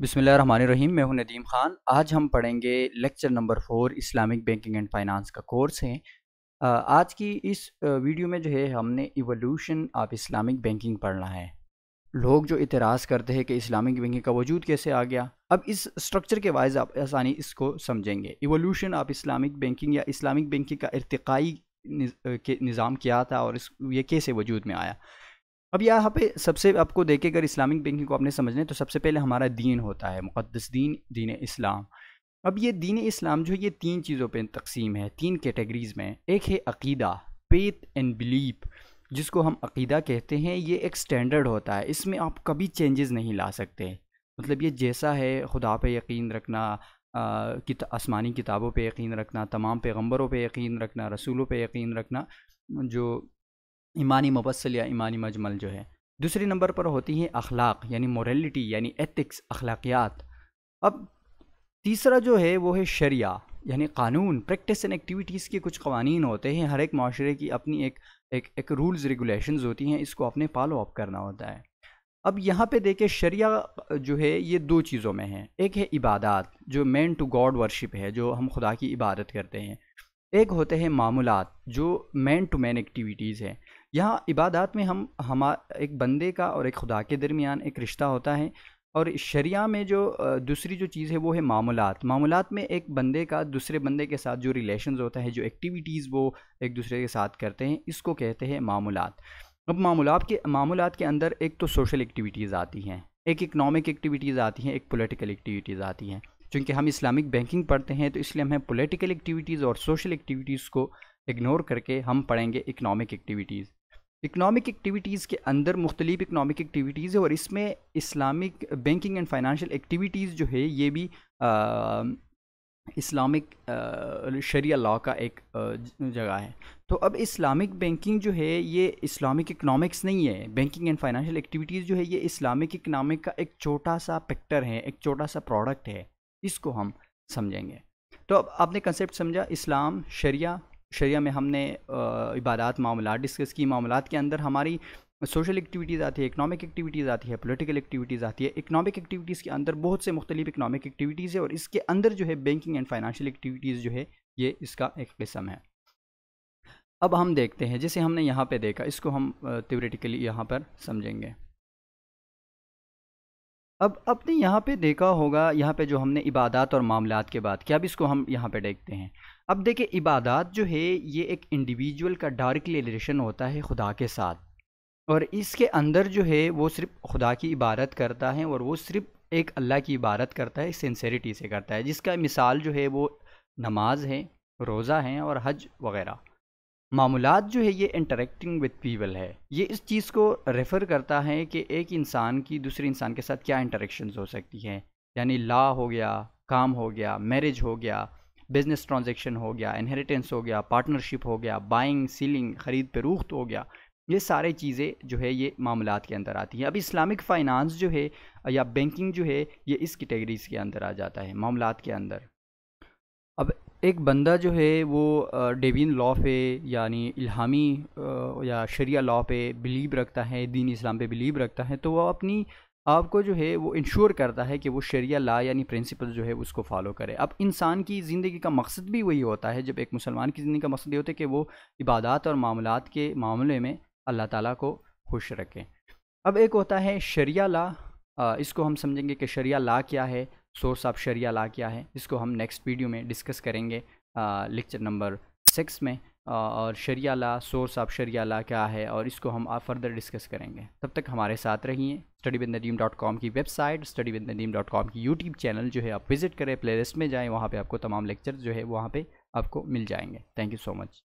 बिसमीम मैं हूं नदीम ख़ान आज हम पढ़ेंगे lecture number four Islamic banking and finance का कोर्स है आज की इस वीडियो में जो है हमने इवोल्यूशन ऑफ इस्लामिक बैंकिंग पढ़ना है लोग जो इतराज़ करते हैं कि इस्लामिक बैंकिंग का वजूद कैसे आ गया अब इस स्ट्रक्चर के वाइज आप आसानी इसको समझेंगे इवोल्यूशन ऑफ इस्लामिक बैंकिंग या इस्लामिक बैंकिंग का इरतकाई निज़ाम क्या था और इस ये कैसे वजूद में आया अब यहाँ पे सबसे आपको देखे अगर इस्लामिक बैंकिंग को आपने समझने तो सबसे पहले हमारा दीन होता है मुक़दस दीन दीन इस्लाम अब ये दीन इस्लाम जो ये तीन चीज़ों पर तकसीम है तीन कैटेगरीज़ में एक है अकीदा पेथ एंड बिलीप जिसको हम अकीदा कहते हैं ये एक स्टैंडर्ड होता है इसमें आप कभी चेंजेस नहीं ला सकते मतलब ये जैसा है खुदा पे यकीन रखना कित, आसमानी किताबों पे यकीन रखना तमाम पैगंबरों पे यकीन रखना रसूलों पे यकीन रखना जो ईमानी मुबसल या ईमानी मजमल जो है दूसरे नंबर पर होती है अखलाक यानी मोरलिटी यानी एथिक्स अखलाकियात अब तीसरा जो है वो है शरिया यानी कानून प्रैक्टिस एंड एक्टिविटीज़ के कुछ कवानीन होते हैं हर एक माशरे की अपनी एक एक एक रूल्स रेगुलेशंस होती हैं इसको अपने फॉलो अप करना होता है अब यहाँ पे देखे शरिया जो है ये दो चीज़ों में है एक है इबादत जो मैन टू गॉड वर्शिप है जो हम खुदा की इबादत करते हैं एक होते हैं मामूलत जो मैन टू मैन एक्टिविटीज़ हैं यहाँ इबादत में हम हम एक बंदे का और एक खुदा के दरमियान एक रिश्ता होता है और शरिया में जो दूसरी जो चीज़ है वो है मामूलत मामूलत में एक बंदे का दूसरे बंदे के साथ जो रिलेशन होता है जो एक्टिविटीज़ वो एक दूसरे के साथ करते हैं इसको कहते हैं मामूलत अब मामूलत के मामूलत के अंदर एक तो सोशल एक्टिविटीज़ आती हैं एक इकनॉमिक एक्टिविटीज़ आती हैं एक पोलिटिकल एक्टिविटीज़ आती हैं चूँकि हम इस्लामिक बैंकिंग पढ़ते हैं तो इसलिए हमें पोलिटिकल एक्टिविटीज़ और सोशल एक्टिविटीज़ को इग्नोर करके हम पढ़ेंगे इकनॉमिक एक्टिविटीज़ इकनॉमिक एक्टिविटीज़ के अंदर मुख्तलिफ इकनॉमिक एक्टिविटीज़ है और इसमें Islamic banking and financial activities जो है ये भी इस्लामिक शरिया लॉ का एक जगह है तो अब इस्लामिक बैंकिंग जो है ये इस्लामिक इकनॉमिक्स नहीं है बैंकिंग एंड फाइनेंशियल एक्टिविटीज़ जो है ये इस्लामिक इकनॉमिक का एक छोटा सा फैक्टर है एक छोटा सा प्रोडक्ट है इसको हम समझेंगे तो अब आपने कंसेप्ट समझा इस्लाम शरिया शरिया में हमने इबादत मामला डिस्कस की मामला के अंदर हमारी सोशल एक्टिविटीज़ आती है इकनॉमिक एक्टिविटीज़ आती है पॉलिटिकल एक्टिविटीज़ आती है इकनॉमिक एक्टिविटीज़ के अंदर बहुत से मुख्तलिफ इकनॉमिक एक्टिविटीज़ है और इसके अंदर जो है बैंकिंग एंड फाइनेंशियल एक्टिविटीज़ जो है ये इसका एक किस्म है अब हम देखते हैं जैसे हमने यहाँ पे देखा इसको हम थ्योरेटिकली यहाँ पर समझेंगे अब आपने यहाँ पे देखा होगा यहाँ पे जो हमने इबादत और मामलात के बाद क्या अब इसको हम यहाँ पे देखते हैं अब देखिए इबादत जो है ये एक इंडिविजुअल का डायरेक्टली रिलेशन होता है खुदा के साथ और इसके अंदर जो है वो सिर्फ खुदा की इबादत करता है और वो सिर्फ एक अल्लाह की इबादत करता है सेंसेरिटी से करता है जिसका मिसाल जो है वो नमाज है रोज़ा है और हज वगैरह मामूलत जो है ये इंटरेक्टिंग विद पीपल है ये इस चीज़ को रेफ़र करता है कि एक इंसान की दूसरे इंसान के साथ क्या इंटरेक्शन हो सकती हैं यानी ला हो गया काम हो गया मैरिज हो गया बिजनेस ट्रांजेक्शन हो गया इनहेरिटेंस हो गया पार्टनरशिप हो गया बाइंग सीलिंग ख़रीद फरूख्त हो गया ये सारे चीज़ें जो है ये मामला के अंदर आती हैं अब इस्लामिक फाइनेंस जो है या बैंकिंग जो है ये इस कैटेगरीज के अंदर आ जाता है मामला के अंदर अब एक बंदा जो है वो डेविन लॉ पे यानी इल्हामी या शरिया लॉ पे बिलीव रखता है दीन इस्लाम पे बिलीव रखता है तो वो अपनी आपको जो है वो इंश्योर करता है कि वो शरिया ला यानी प्रिंसिपल जो है उसको फॉलो करे अब इंसान की ज़िंदगी का मकसद भी वही होता है जब एक मुसलमान की ज़िंदगी का मकसद ये होता है कि वो इबादत और मामलों के मामले में अल्लाह ताला को खुश रखें अब एक होता है शरिया ला इसको हम समझेंगे कि शरिया ला क्या है सोर्स ऑफ शरिया ला क्या है इसको हम नेक्स्ट वीडियो में डिस्कस करेंगे लेक्चर नंबर सिक्स में और शरिया ला सोर्स ऑफ शरिया ला क्या है और इसको हम आप फर्दर डिस्कस करेंगे तब तक हमारे साथ रहिए study with Nadeem dot com की website study with Nadeem dot com की यूट्यूब चैनल जो है आप विजिट करें प्लेलिस्ट में जाएँ वहाँ पर आपको तमाम लेक्चर जो है वहाँ पर आपको मिल जाएंगे थैंक यू सो मच